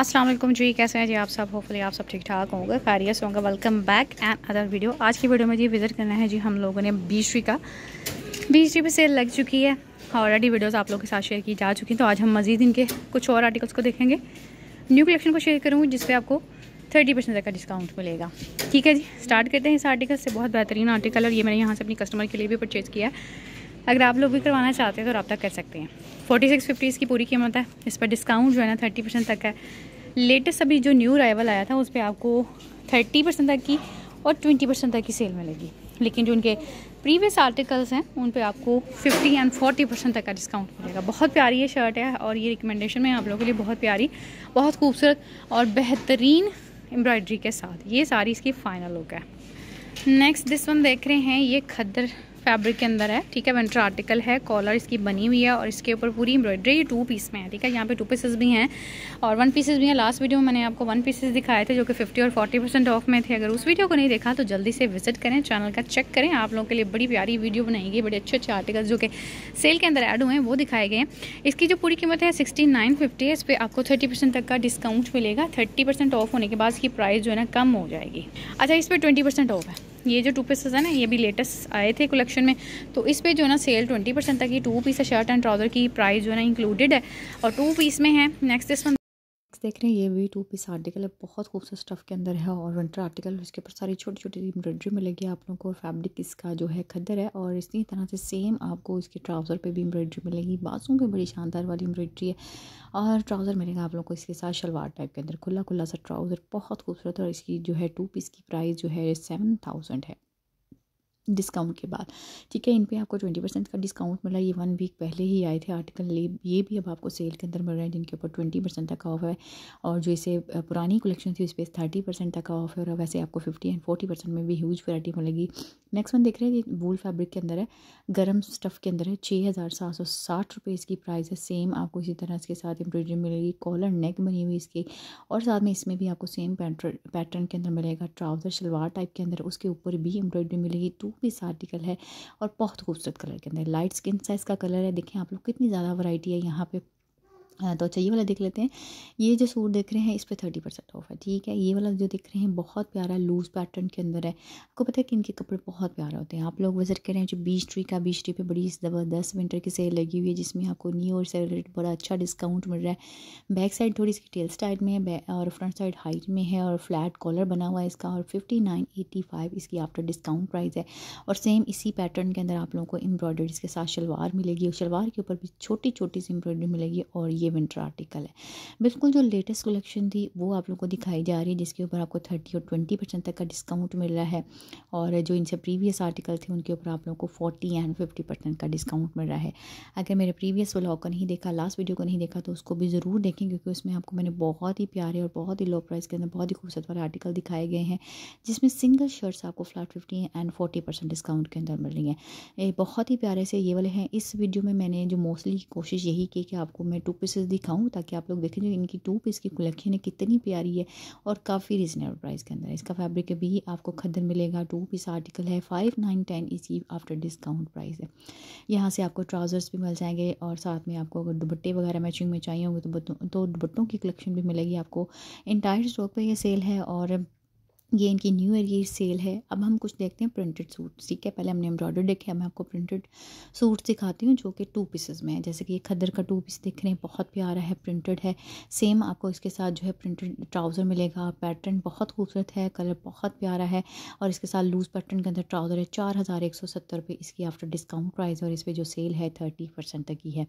अस्सलाम वालेकुम जी कैसे हैं जी आप सब होपफुली आप सब ठीक ठाक होंगे खैरियत होंगे welcome back and other video आज की वीडियो में जी विज़िट करना है जी हम लोगों ने बीसवीं का बीसरी पे सेल लग चुकी है ऑलरेडी वीडियोस आप लोगों के साथ शेयर की जा चुकी हैं तो आज हम मज़ीद इनके कुछ और आर्टिकल्स को देखेंगे न्यू कलेक्शन को शेयर करूँगी जिसपे आपको थर्टी परसेंट तक का डिस्काउंट मिलेगा ठीक है जी स्टार्ट करते हैं इस आर्टिकल से बहुत बेहतरीन आर्टिकल और ये मैंने यहाँ से अपनी कस्टमर के लिए भी परचेज़ किया है अगर आप लोग भी करवाना चाहते हैं तो रब्ता कर सकते हैं फोर्टी सिक्स फिफ्टी इसकी पूरी कीमत है इस पर डिस्काउंट जो है ना थर्टी परसेंट तक है लेटेस्ट अभी जो न्यू अराइवल आया था उस पर आपको थर्टी परसेंट तक की और ट्वेंटी परसेंट तक की सेल मिलेगी लेकिन जो उनके प्रीवियस आर्टिकल्स हैं उन पर आपको 50 एंड 40 परसेंट तक का डिस्काउंट मिलेगा बहुत प्यारी ये शर्ट है और ये रिकमेंडेशन में आप लोगों के लिए बहुत प्यारी बहुत खूबसूरत और बेहतरीन एम्ब्रॉयड्री के साथ ये सारी इसकी फाइनल लुक है नेक्स्ट दिस वन देख रहे हैं ये खद्दर फैब्रिक के अंदर है ठीक है वेंट्रा आर्टिकल है कॉलर इसकी बनी हुई है और इसके ऊपर पूरी एम्ब्रॉयडरी टू पीस में है ठीक है यहाँ पे टू पीसेस भी हैं और वन पीसेस भी हैं लास्ट वीडियो में मैंने आपको वन पीसेस दिखाए थे जो कि फिफ्टी और फोर्टी परसेंट ऑफ में थे अगर उस वीडियो को नहीं देखा तो जल्दी से विजिट करें चैनल का चेक करें आप लोगों के लिए बड़ी प्यारी वीडियो बनाई गई बड़े अच्छे अच्छे आर्टिकल जो कि सेल के अंदर एड हुए हैं वो दिखाए गए हैं इसकी जो पूरी कीमत है सिक्सटी नाइन फिफ्टी है इस पर आपको थर्टी परसेंट तक का डिस्काउंट मिलेगा थर्टी परसेंट ऑफ होने के बाद इसकी प्राइस जो है ना कम हो जाएगी अच्छा इस पर ट्वेंटी परसेंट ऑफ है ये जो टू पीसेस है ना ये भी लेटेस्ट आए थे कलेक्शन में तो इस पे जो ना सेल ट्वेंटी परसेंट तक ये two piece shirt and trouser की प्राइस जो है ना इंक्लूडेड है और टू पीस में है नेक्स्ट इस वन देख रहे हैं ये भी टू पीस आर्टिकल है बहुत खूबसूरत स्टफ़ के अंदर है और विंटर आर्टिकल इसके ऊपर सारी छोटी छोटी एम्ब्रॉयडरी मिलेगी आप लोगों को फैब्रिक इसका जो है खदर है और इसी तरह से सेम आपको इसके ट्राउज़र पे भी एम्ब्रॉयडरी मिलेगी बाजू पे बड़ी शानदार वाली एम्ब्रॉयडरी है और ट्राउज़र मिलेगा आप लोग को इसके साथ शलवार टाइप के अंदर खुला खुला सा ट्राउज़र बहुत खूबसूरत और इसकी जो है टू पीस की प्राइस जो है सेवन थाउजेंड है डिस्काउंट के बाद ठीक है इन पे आपको ट्वेंटी परसेंट का डिस्काउंट मिला ये वन वीक पहले ही आए थे आर्टिकल ले ये भी अब आपको सेल के अंदर मिल रहा है जिनके ऊपर ट्वेंटी परसेंट तक का ऑफ है और जो इसे पुरानी कलेक्शन थी उस पर थर्टी परसेंट तक का ऑफ है और वैसे आपको फिफ्टी एंड फोर्टी परसेंट में भी ह्यूज वैराइटी मिलेगी नेक्स्ट वन देख रहे हैं ये वूल फैब्रिक के अंदर है गर्म स्टफ़ के अंदर है छः हज़ार सात सौ साठ रुपये इसकी प्राइस है सेम आपको इसी तरह इसके साथ एम्ब्रॉयडरी मिलेगी कॉलर नेक बनी हुई इसकी और साथ में इसमें भी आपको सेम पैटर्न के अंदर मिलेगा ट्राउज़र शलवार टाइप के अंदर उसके ऊपर भी एम्ब्रॉयडरी मिलेगी टू शोपीस आर्टिकल है और बहुत खूबसूरत कलर के अंदर लाइट स्किन साइज़ का कलर है देखें आप लोग कितनी ज़्यादा वराइटी है यहाँ पर हाँ, तो अच्छा ये वाला देख लेते हैं ये जो सूट देख रहे हैं इस पर थर्टी परसेंट ऑफ है ठीक है ये वाला जो देख रहे हैं बहुत प्यारा लूज़ पैटर्न के अंदर है आपको पता है कि इनके कपड़े बहुत प्यारे होते हैं आप लोग विजिट हैं जो बीच ट्री का बीच ट्री पे बड़ी ज़बरदस्त विंटर की सेल लगी हुई है जिसमें आपको न्यू और सेल रेट बड़ा अच्छा डिस्काउंट मिल रहा है बैक साइड थोड़ी इसकी टेल्स टाइड में है और फ्रंट साइड हाइट में है और फ्लैट कॉलर बना हुआ है इसका और फिफ्टी नाइन एटी फाइव इसकी आफ्टर डिस्काउंट प्राइस है और सेम इसी पैटर्न के अंदर आप लोगों को एम्ब्रॉयडरी के साथ शलवार मिलेगी और शलवार के ऊपर भी छोटी छोटी सी एम्ब्रॉयडरी मिलेगी और ये ये विंटर आर्टिकल है बिल्कुल जो लेटेस्ट कलेक्शन थी वो आप लोगों को दिखाई जा रही है जिसके ऊपर आपको थर्टी और ट्वेंटी परसेंट तक का डिस्काउंट मिल रहा है और जो इनसे प्रीवियस आर्टिकल थे उनके ऊपर आप लोगों को फोर्टी एंड फिफ्टी परसेंट का डिस्काउंट मिल रहा है अगर मेरे प्रीवियस व्लॉग को नहीं देखा लास्ट वीडियो को नहीं देखा तो उसको भी ज़रूर देखें क्योंकि उसमें आपको मैंने बहुत ही प्यारे और बहुत ही लो प्राइस के अंदर बहुत ही खूबसूरत वाले आर्टिकल दिखाए गए हैं जिसमें सिंगल शर्ट्स आपको flat fifty and forty percent discount के अंदर मिल रही हैं बहुत ही प्यारे से ये वाले हैं इस वीडियो में मैंने जो मोस्टली कोशिश यही की कि आपको मैं टू पीस पीसेस दिखाऊँ ताकि आप लोग देखें जो इनकी टू पीस की कलेक्शन है कितनी प्यारी है और काफ़ी रीजनेबल प्राइस के अंदर है इसका फैब्रिक भी आपको खद्दर मिलेगा टू पीस आर्टिकल है फाइव नाइन टेन इसी आफ्टर डिस्काउंट प्राइस है यहाँ से आपको ट्राउज़र्स भी मिल जाएंगे और साथ में आपको अगर दुपट्टे वगैरह मैचिंग में चाहिए होंगे तो तो दुपट्टों की कलेक्शन भी मिलेगी आपको इंटायर स्टॉक पर यह सेल है और ये इनकी न्यू ईयर सेल है अब हम कुछ देखते हैं प्रिंटेड सूट ठीक है पहले हमने एम्ब्रॉयडर देखे मैं आपको प्रिंटेड सूट दिखाती हूँ जो कि टू पीसेज में है जैसे कि ये खदर का टू पीस दिख रहे हैं बहुत प्यारा है प्रिंटेड है सेम आपको इसके साथ जो है प्रिंटेड ट्राउज़र मिलेगा पैटर्न बहुत खूबसूरत है कलर बहुत प्यारा है और इसके साथ लूज़ पैटर्न के अंदर ट्राउज़र है चार हज़ार एक सौ सत्तर रुपये इसकी आफ्टर डिस्काउंट प्राइस और इस पर जो सेल है थर्टी परसेंट तक की है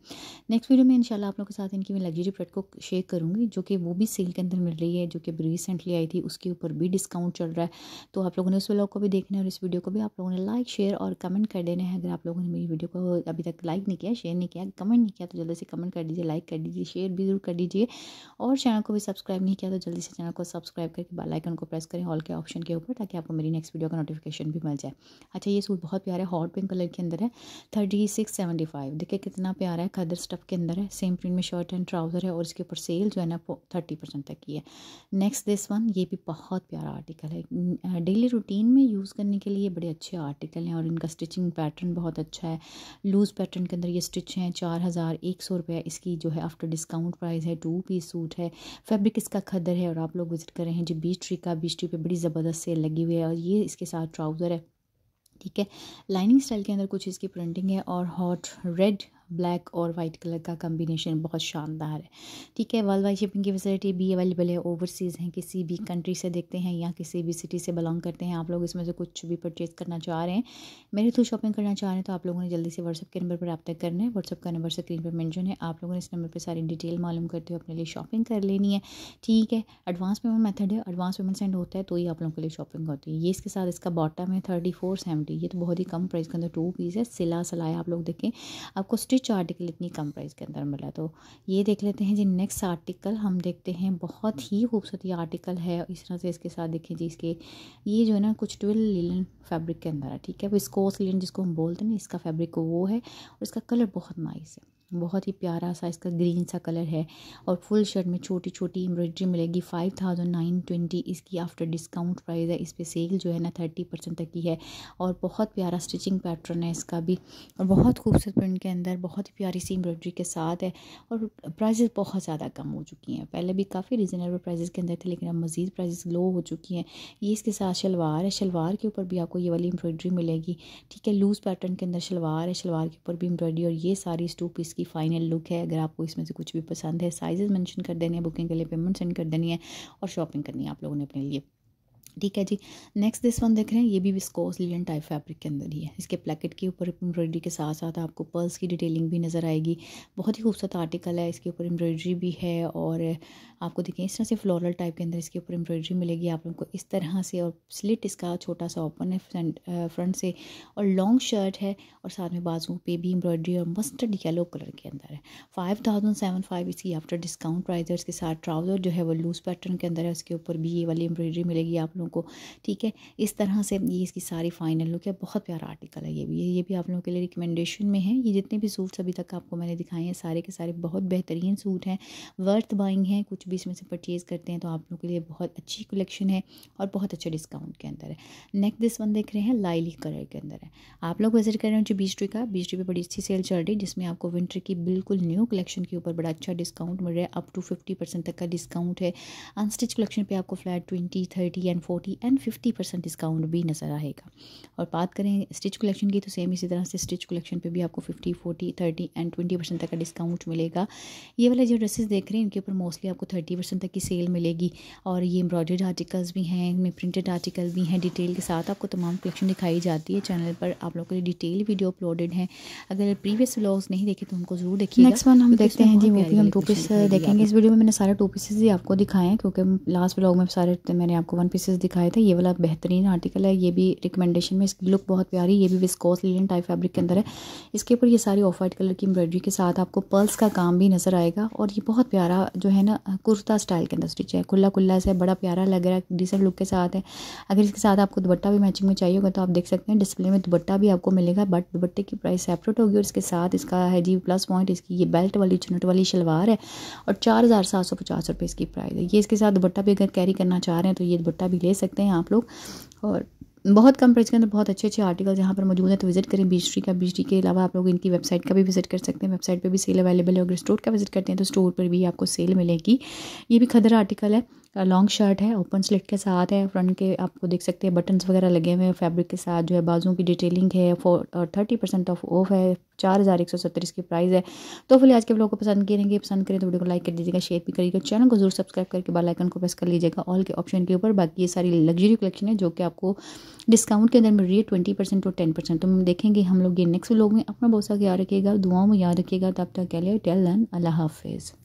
नेक्स्ट वीडियो में इंशाल्लाह आप लोग के साथ इनकी मैं लग्जरी प्रोडक्ट को शेयर करूँगी जो कि वो भी सेल के अंदर मिल रही है जो कि रिसेंटली आई थी उसके ऊपर भी डिस्काउंट चल रहा है तो आप लोगों ने इस व्लॉग को भी देखना है और इस वीडियो को भी आप लोगों ने लाइक शेयर और कमेंट कर देना है अगर आप लोगों ने मेरी वीडियो को अभी तक लाइक नहीं किया शेयर नहीं किया कमेंट नहीं किया तो जल्दी से कमेंट कर दीजिए लाइक कर दीजिए शेयर भी जरूर कर दीजिए और चैनल को भी सब्सक्राइब नहीं किया तो जल्दी से चैनल को सब्सक्राइब करके बेलाइकन को प्रेस करें ऑल के ऑप्शन के ऊपर ताकि आपको मेरी नेक्स्ट वीडियो का नोटिफिकेशन भी मिल जाए अच्छा ये सूट बहुत प्यार है हॉट पिंक कलर के अंदर है थर्टी सिक्स फाइव देखिए कितना प्यारा है खदर स्टफ के अंदर है सेम प्रिंट में शर्ट एंड ट्राउज़र है और इसके ऊपर सेल जो है ना थर्टी परसेंट तक की है नेक्स्ट दिस वन ये भी बहुत प्यारा आर्टिकल आर्टिकल है डेली रूटीन में यूज़ करने के लिए बड़े अच्छे आर्टिकल हैं और इनका स्टिचिंग पैटर्न बहुत अच्छा है लूज़ पैटर्न के अंदर ये स्टिच हैं चार हज़ार एक सौ रुपये इसकी जो है आफ्टर डिस्काउंट प्राइस है टू पीस सूट है फैब्रिक इसका खदर है और आप लोग विज़िट कर रहे हैं जी बीच ट्री का बीच ट्री पर बड़ी ज़बरदस्त सेल लगी हुई है और ये इसके साथ ट्राउज़र है ठीक है लाइनिंग स्टाइल के अंदर कुछ इसकी प्रिंटिंग है और हॉट रेड ब्लैक और वाइट कलर का कम्बिनेशन बहुत शानदार है ठीक है वर्ल्ड वाइड शिपिंग की फैसिलिटी भी अवेलेबल है ओवरसीज़ हैं किसी भी कंट्री से देखते हैं या किसी भी सिटी से बिलोंग करते हैं आप लोग इसमें से कुछ भी परचेज़ करना चाह रहे हैं मेरे थ्रू शॉपिंग करना चाह रहे हैं तो आप लोगों ने जल्दी से व्हाट्सअप के नंबर पर तक करना है व्हाट्सअप का नंबर स्क्रीन पर मैंशन है आप लोगों ने इस नंबर पर सारी डिटेल मालूम करते हुए अपने लिए शॉपिंग कर लेनी है ठीक है एडवांस पेमेंट मैथड है एडवांस पेमेंट सेंड होता है तो ही आप लोगों के लिए शॉपिंग होती है ये इसके साथ इसका बॉटम है थर्टी फोर सेवेंटी ये तो बहुत ही कम प्राइस के अंदर टू पीस है सिला सलाया आप लोग देखें आपको स्टिच आर्टिकल इतनी कम प्राइस के अंदर मिला तो ये देख लेते हैं जी नेक्स्ट आर्टिकल हम देखते हैं बहुत ही खूबसूरत ये आर्टिकल है इस तरह से इसके साथ देखें जी इसके ये जो है ना कुछ ट्वेल्व लीलन फैब्रिक के अंदर है ठीक है वो स्कोस लीलन जिसको हम बोलते हैं इसका फैब्रिक वो है और इसका कलर बहुत नाइस है बहुत ही प्यारा सा इसका ग्रीन सा कलर है और फुल शर्ट में छोटी छोटी एम्ब्रॉयडरी मिलेगी फाइव थाउजेंड नाइन ट्वेंटी इसकी आफ्टर डिस्काउंट प्राइस है इस पर सेल जो है ना थर्टी परसेंट तक की है और बहुत प्यारा स्टिचिंग पैटर्न है इसका भी और बहुत खूबसूरत प्रिंट के अंदर बहुत ही प्यारी सी एम्ब्रॉयडरी के साथ है और प्राइजेस बहुत ज़्यादा कम हो चुकी हैं पहले भी काफ़ी रिजनेबल प्राइजेस के अंदर थे लेकिन अब मज़ीद प्राइजेस लो हो चुकी हैं ये इसके साथ शलवार है शलवार के ऊपर भी आपको ये वाली एम्ब्रॉयडरी मिलेगी ठीक है लूज़ पैटर्न के अंदर शलवार है शलवार के ऊपर भी एम्ब्रॉयडरी और ये सारी स्टू पीस इसकी फाइनल लुक है अगर आपको इसमें से कुछ भी पसंद है साइजेस मेंशन कर देने हैं बुकिंग के लिए पेमेंट सेंड कर देनी है और शॉपिंग करनी है आप लोगों ने अपने लिए ठीक है जी नेक्स्ट दिस वन देख रहे हैं ये भी विस्कोस लिलन टाइप फैब्रिक के अंदर ही है इसके प्लेकेट के ऊपर एम्ब्रॉयडरी के साथ साथ आपको पर्ल्स की डिटेलिंग भी नज़र आएगी बहुत ही खूबसूरत आर्टिकल है इसके ऊपर एम्ब्रॉयडरी भी है और आपको देखिए इस तरह से फ्लोरल टाइप के अंदर इसके ऊपर एम्ब्रॉयडरी मिलेगी आप लोग को इस तरह से और स्लिट इसका छोटा सा ओपन है फ्रंट से और लॉन्ग शर्ट है और साथ में बाजू पे भी एम्ब्रॉयडरी और मस्टर्ड येलो कलर के अंदर है फाइव थाउजेंड सेवन फाइव इसकी आफ्टर डिस्काउंट प्राइजर्स के साथ ट्राउज़र जो है वो लूज़ पैटर्न के अंदर है उसके ऊपर भी ये वाली एम्ब्रॉयडरी मिलेगी आप लोग लोगों को ठीक है इस तरह से ये इसकी सारी फाइनल लुक है बहुत प्यारा आर्टिकल है ये भी ये भी आप लोगों के लिए रिकमेंडेशन में है ये जितने भी सूट्स अभी तक आपको मैंने दिखाए हैं सारे के सारे बहुत बेहतरीन सूट हैं वर्थ बाइंग हैं कुछ भी इसमें से परचेज़ करते हैं तो आप लोगों के लिए बहुत अच्छी कलेक्शन है और बहुत अच्छा डिस्काउंट के अंदर है नेक्स्ट दिस वन देख रहे हैं लाइली कलर के अंदर है आप लोग विजिट कर रहे हैं जो बीस का बीस ट्री पे बड़ी अच्छी सेल चल रही है जिसमें आपको विंटर की बिल्कुल न्यू कलेक्शन के ऊपर बड़ा अच्छा डिस्काउंट मिल रहा है अप टू फिफ्टी तक का डिस्काउंट है अनस्टिच कलेक्शन पर आपको flat twenty thirty and four forty and fifty percent discount भी नज़र आएगा और बात करें स्टिच कलेक्शन की तो सेम इसी तरह से स्टिच कलेक्शन पे भी आपको fifty forty thirty and twenty percent तक का डिस्काउंट मिलेगा ये वाले जो ड्रेसेस देख रहे हैं इनके ऊपर मोस्टली आपको थर्टी परसेंट तक की सेल मिलेगी और ये एम्ब्रॉयड आर्टिकल्स भी हैं इनमें प्रिंटेड आर्टिकल भी हैं डिटेल के साथ आपको तमाम कलेक्शन दिखाई जाती है चैनल पर आप लोगों के लिए डिटेल वीडियो अपलोडेड है अगर प्रीवियस व्लॉग्स नहीं देखे तो उनको जरूर देखिए नेक्स्ट वन हम तो देखते हैं जी वो भी हम टू पीस देखेंगे इस वीडियो में मैंने सारे टू पीसेज ही आपको दिखाए हैं क्योंकि लास्ट व्लॉग में सारे मैंने आपको वन पीसेज दिखाया था ये वाला बेहतरीन आर्टिकल है ये भी रिकमेंडेशन में इसकी लुक बहुत प्यारी ये भी विस्कोस लिलन टाइप फैब्रिक के अंदर है इसके ऊपर ये सारी ऑफ वाइट कलर की एम्ब्रॉयडरी के साथ आपको पर्ल्स का काम भी नज़र आएगा और ये बहुत प्यारा जो है ना कुर्ता स्टाइल के अंदर स्टिच है खुला खुला से बड़ा प्यारा लग रहा है डिसेंट लुक के साथ है अगर इसके साथ आपको दुपट्टा भी मैचिंग में चाहिए होगा तो आप देख सकते हैं डिस्प्ले में दुपट्टा भी आपको मिलेगा बट दुपट्टे की प्राइस सेपरेट होगी और इसके साथ इसका है जी प्लस पॉइंट इसकी ये बेल्ट वाली चुनट वाली शलवार है और चार हज़ार सात सौ पचास रुपये इसकी प्राइस है ये इसके साथ दुपट्टा भी अगर कैरी करना चाह रहे हैं तो ये दुपट्टा भी ले सकते हैं आप लोग और बहुत कम प्राइस के अंदर बहुत अच्छे अच्छे आर्टिकल्स यहाँ पर मौजूद हैं तो विजिट करें बीच का बीच के अलावा आप लोग इनकी वेबसाइट का भी विजिट कर सकते हैं वेबसाइट पर भी सेल अवेलेबल है अगर स्टोर का विजिट करते हैं तो स्टोर पर भी आपको सेल मिलेगी ये भी खदर आर्टिकल है लॉन्ग शर्ट है ओपन स्लिट के साथ है फ्रंट के आपको देख सकते हैं बटन्स वगैरह लगे हुए हैं फैब्रिक के साथ जो है बाजू की डिटेलिंग है four thirty percent off off है चार हज़ार एक सौ सत्तर इसकी प्राइस है तो फिर आज के ब्लॉग को पसंद करेंगे पसंद करें तो वीडियो को लाइक कर दीजिएगा शेयर भी करिएगा चैनल को जरूर सब्सक्राइब करके बालाइकन आइकन को प्रेस कर लीजिएगा ऑल के ऑप्शन के ऊपर बाकी ये सारी लग्जरी कलेक्शन है जो कि आपको डिस्काउंट के अंदर मिल रही है twenty percent to ten percent तो हम देखेंगे हम लोग ये नेक्स्ट लोग में अपना बहुत सा याद रखिएगा दुआओं में याद रखिएगा तब तक कह लिया टेल दैन अल्लाह हाफिज़